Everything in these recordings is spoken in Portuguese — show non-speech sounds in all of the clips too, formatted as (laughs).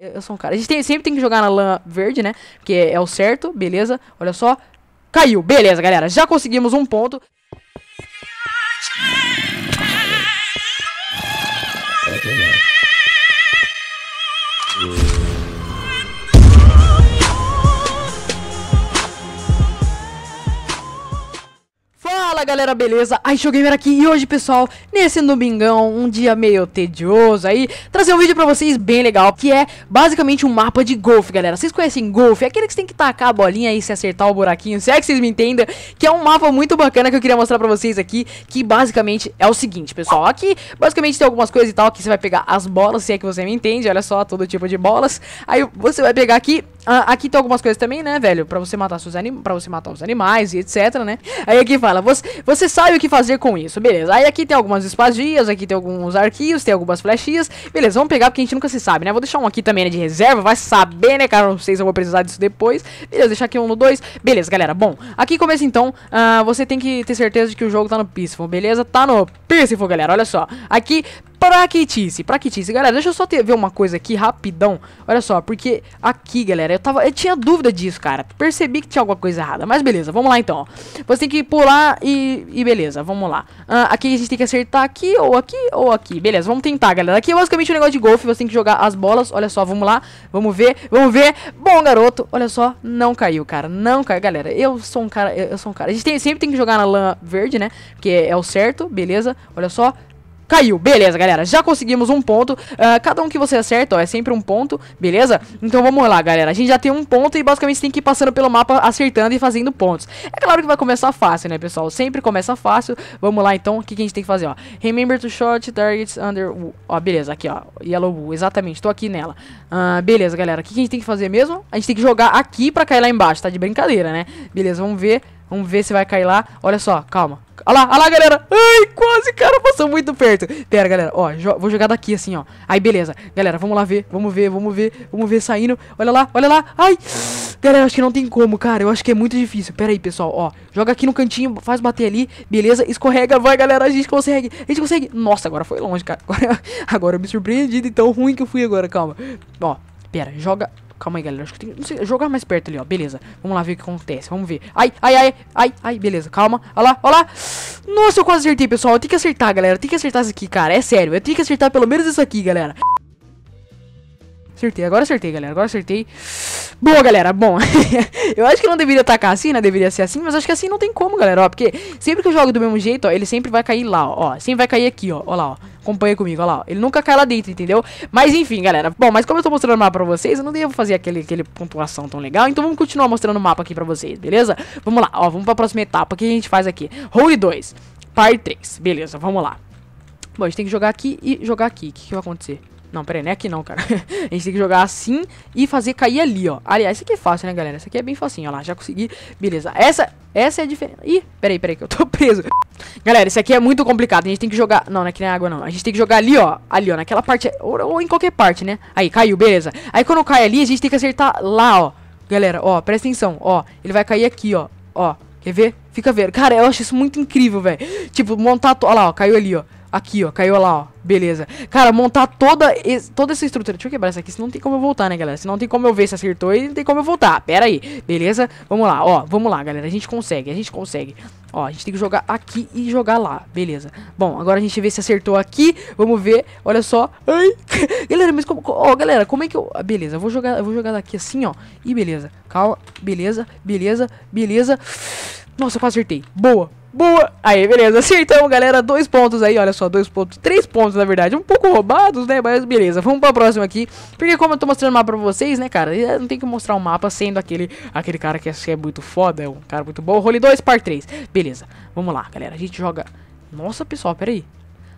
Eu, sou um cara. A gente tem, sempre tem que jogar na lã verde, né? Porque é, é, o certo, beleza. Olha só. Caiu. Beleza, galera. Já conseguimos um ponto. galera, beleza? A Shogamer aqui e hoje, pessoal, nesse domingão, um dia meio tedioso aí, trazer um vídeo pra vocês bem legal, que é basicamente um mapa de golfe, galera. Vocês conhecem golfe? É aquele que você tem que tacar a bolinha aí, se acertar o buraquinho, se é que vocês me entendem, que é um mapa muito bacana que eu queria mostrar pra vocês aqui, que basicamente é o seguinte, pessoal. Aqui, basicamente, tem algumas coisas e tal, que você vai pegar as bolas, se é que você me entende, olha só, todo tipo de bolas. Aí você vai pegar aqui ah, aqui tem algumas coisas também, né, velho? Pra você matar seus animais. você matar os animais e etc, né? Aí aqui fala, você, você sabe o que fazer com isso, beleza. Aí aqui tem algumas espadias, aqui tem alguns arquivos, tem algumas flechinhas. Beleza, vamos pegar porque a gente nunca se sabe, né? Vou deixar um aqui também né, de reserva, vai saber, né, cara? Não sei se eu vou precisar disso depois. Beleza, deixar aqui um no dois. Beleza, galera. Bom, aqui começa então. Ah, você tem que ter certeza de que o jogo tá no Peaceful, beleza? Tá no Peaceful, galera. Olha só. Aqui Praquitice, praquitice. Galera, deixa eu só ter, ver uma coisa aqui rapidão. Olha só, porque aqui, galera, eu tava, eu tinha dúvida disso, cara. Percebi que tinha alguma coisa errada, mas beleza, vamos lá então. Você tem que pular e, e beleza, vamos lá. Ah, aqui a gente tem que acertar aqui, ou aqui, ou aqui. Beleza, vamos tentar, galera. Aqui é basicamente um negócio de golfe, você tem que jogar as bolas. Olha só, vamos lá, vamos ver, vamos ver. Bom, garoto, olha só, não caiu, cara, não caiu. Galera, eu sou um cara, eu, eu sou um cara. A gente tem, sempre tem que jogar na lã verde, né, que é, é o certo, beleza. Olha só, Caiu, beleza, galera. Já conseguimos um ponto. Uh, cada um que você acerta, ó, é sempre um ponto, beleza? Então vamos lá, galera. A gente já tem um ponto e basicamente tem que ir passando pelo mapa, acertando e fazendo pontos. É claro que vai começar fácil, né, pessoal? Sempre começa fácil. Vamos lá, então. O que, que a gente tem que fazer, ó? Remember to shot targets under... Ó, beleza, aqui, ó. Yellow wall, exatamente. Tô aqui nela. Uh, beleza, galera. O que, que a gente tem que fazer mesmo? A gente tem que jogar aqui pra cair lá embaixo. Tá de brincadeira, né? Beleza, vamos ver... Vamos ver se vai cair lá. Olha só, calma. Olha lá, olha lá, galera. Ai, quase, cara, passou muito perto. Pera, galera, ó, jo vou jogar daqui assim, ó. Aí, beleza. Galera, vamos lá ver, vamos ver, vamos ver, vamos ver saindo. Olha lá, olha lá. Ai, galera, acho que não tem como, cara. Eu acho que é muito difícil. Pera aí, pessoal, ó. Joga aqui no cantinho, faz bater ali, beleza. Escorrega, vai, galera, a gente consegue. A gente consegue. Nossa, agora foi longe, cara. (laughs) Agora, agora eu me surpreendi de tão ruim que eu fui agora, calma. Ó, pera, joga... Calma aí, galera. Acho que tem que jogar mais perto ali, ó. Beleza. Vamos lá ver o que acontece. Vamos ver. Ai, ai, ai, ai, ai. Beleza, calma. Olha lá, olha lá. Nossa, eu quase acertei, pessoal. Eu tenho que acertar, galera. Eu tenho que acertar isso aqui, cara. É sério. Eu tenho que acertar pelo menos isso aqui, galera. Acertei, agora acertei, galera. Agora acertei. Boa, galera. Bom, (laughs) eu acho que não deveria atacar assim, né? Deveria ser assim, mas acho que assim não tem como, galera. Ó, porque sempre que eu jogo do mesmo jeito, ó, ele sempre vai cair lá, ó. ó sempre vai cair aqui, ó. Ó lá, ó. Acompanha comigo, olha lá. Ó. Ele nunca cai lá dentro, entendeu? Mas enfim, galera. Bom, mas como eu tô mostrando o mapa pra vocês, eu não devo fazer aquele, aquele pontuação tão legal. Então vamos continuar mostrando o mapa aqui pra vocês, beleza? Vamos lá, ó. Vamos pra próxima etapa. O que a gente faz aqui? Role 2, Part 3. Beleza, vamos lá. Bom, a gente tem que jogar aqui e jogar aqui. O que, que vai acontecer? Não, peraí, não é aqui não, cara. (laughs) a gente tem que jogar assim e fazer cair ali, ó. Aliás, isso aqui é fácil, né, galera? Isso aqui é bem facinho, ó lá. Já consegui. Beleza. Essa, essa é a diferença. Ih, peraí, peraí, que eu tô (laughs) preso. Galera, isso aqui é muito complicado. A gente tem que jogar... Não, não é que nem água, não. A gente tem que jogar ali, ó. Ali, ó. Naquela parte... Ou, ou, em qualquer parte, né? Aí, caiu. Beleza. Aí, quando cai ali, a gente tem que acertar lá, ó. Galera, ó. Presta atenção, ó. Ele vai cair aqui, ó. Ó. Quer ver? Fica vendo. Cara, eu acho isso muito incrível, velho. Tipo, montar... Ó lá, ó. Caiu ali, ó. Aqui, ó, caiu lá, ó. Beleza. Cara, montar toda, esse, toda essa estrutura. Deixa eu quebrar essa aqui, senão não tem como eu voltar, né, galera? Se não tem como eu ver se acertou e não tem como eu voltar. Pera aí, beleza? Vamos lá, ó. Vamos lá, galera. A gente consegue, a gente consegue. Ó, a gente tem que jogar aqui e jogar lá. Beleza. Bom, agora a gente vê se acertou aqui. Vamos ver. Olha só. Ai. (laughs) galera, mas como... Ó, galera, como é que eu... Ah, beleza, eu vou jogar, eu vou jogar daqui assim, ó. E beleza. Calma. Beleza, beleza, beleza. Nossa, eu quase acertei. Boa, Boa! Aí, beleza, acertamos, galera. Dois pontos aí, olha só, dois pontos, três pontos na verdade. Um pouco roubados, né? Mas beleza, vamos pra próxima aqui. Porque, como eu tô mostrando o mapa pra vocês, né, cara? É, não tem que mostrar o um mapa sendo aquele, aquele cara é, que é, muito foda, é um cara muito bom. Role 2, par 3. Beleza, vamos lá, galera. A gente joga. Nossa, pessoal, pera aí.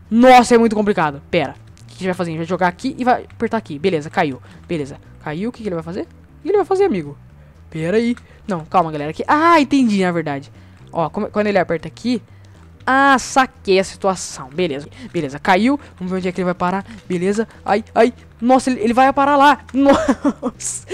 Nossa, é muito complicado. Pera, o que a gente vai fazer? A gente vai jogar aqui e vai apertar aqui. Beleza, caiu. Beleza, caiu. O que, que ele vai fazer? O que ele vai fazer, amigo? Pera aí. Não, calma, galera. Aqui... Ah, entendi, na verdade. Ó, quando ele aperta aqui... Ah, saquei a situação. Beleza, beleza. Caiu. Vamos ver onde é que ele vai parar. Beleza. Ai, ai, nossa, ele, ele vai parar lá. (laughs) Nossa.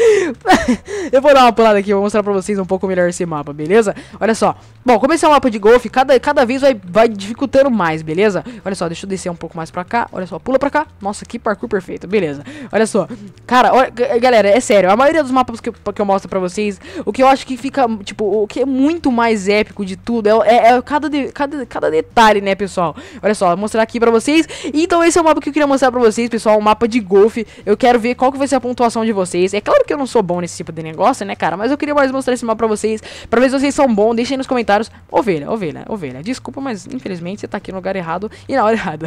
eu vou dar uma pulada aqui, vou mostrar pra vocês um pouco melhor esse mapa, beleza? Olha só. Bom, como esse é um mapa de golfe, cada, cada vez vai, vai dificultando mais, beleza? Olha só, deixa eu descer um pouco mais pra cá. Olha só, pula pra cá. Nossa, que parkour perfeito, beleza. Olha só. Cara, olha, galera, é sério. A maioria dos mapas que eu, que eu mostro pra vocês, o que eu acho que fica, tipo, o que é muito mais épico de tudo é, é, é cada, de, cada, cada detalhe, né, pessoal? Olha só, vou mostrar aqui pra vocês. Então esse é o mapa que eu queria mostrar pra vocês, pessoal. Um mapa de golfe eu quero ver qual que vai ser a pontuação de vocês. É claro que eu não sou bom nesse tipo de negócio, né, cara? Mas eu queria mais mostrar esse mapa pra vocês. Pra ver se vocês são bons. Deixem nos comentários. Ovelha, ovelha, ovelha. Desculpa, mas infelizmente você tá aqui no lugar errado e na hora (laughs) errada.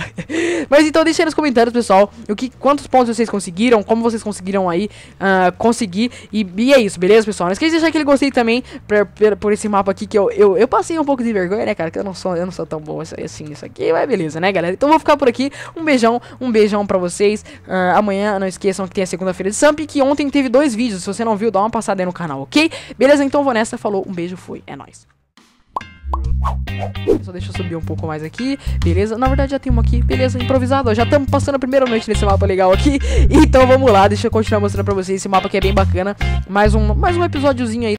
mas então deixem nos comentários, pessoal, o que, quantos pontos vocês conseguiram, como vocês conseguiram aí uh, conseguir. E, e, é isso, beleza, pessoal? Não esqueça de deixar aquele gostei também pra, pra, por esse mapa aqui que eu, eu, eu passei um pouco de vergonha, né, cara? Que eu não sou, eu não sou tão bom assim, isso aqui. Mas beleza, né, galera? Então vou ficar por aqui. Um beijão, um beijão pra vocês. Uh, amanhã amanhã. Não esqueçam que tem a segunda-feira de Samp. Que ontem teve dois vídeos. Se você não viu, dá uma passada aí no canal, ok? Beleza? Então vou nessa. Falou, um beijo, fui. É nóis. Só deixa eu subir um pouco mais aqui, beleza? Na verdade já tem uma aqui, beleza, improvisado, Já estamos passando a primeira noite nesse mapa legal aqui (laughs) Então vamos lá, deixa eu continuar mostrando pra vocês esse mapa que é bem bacana Mais um, mais um episódiozinho aí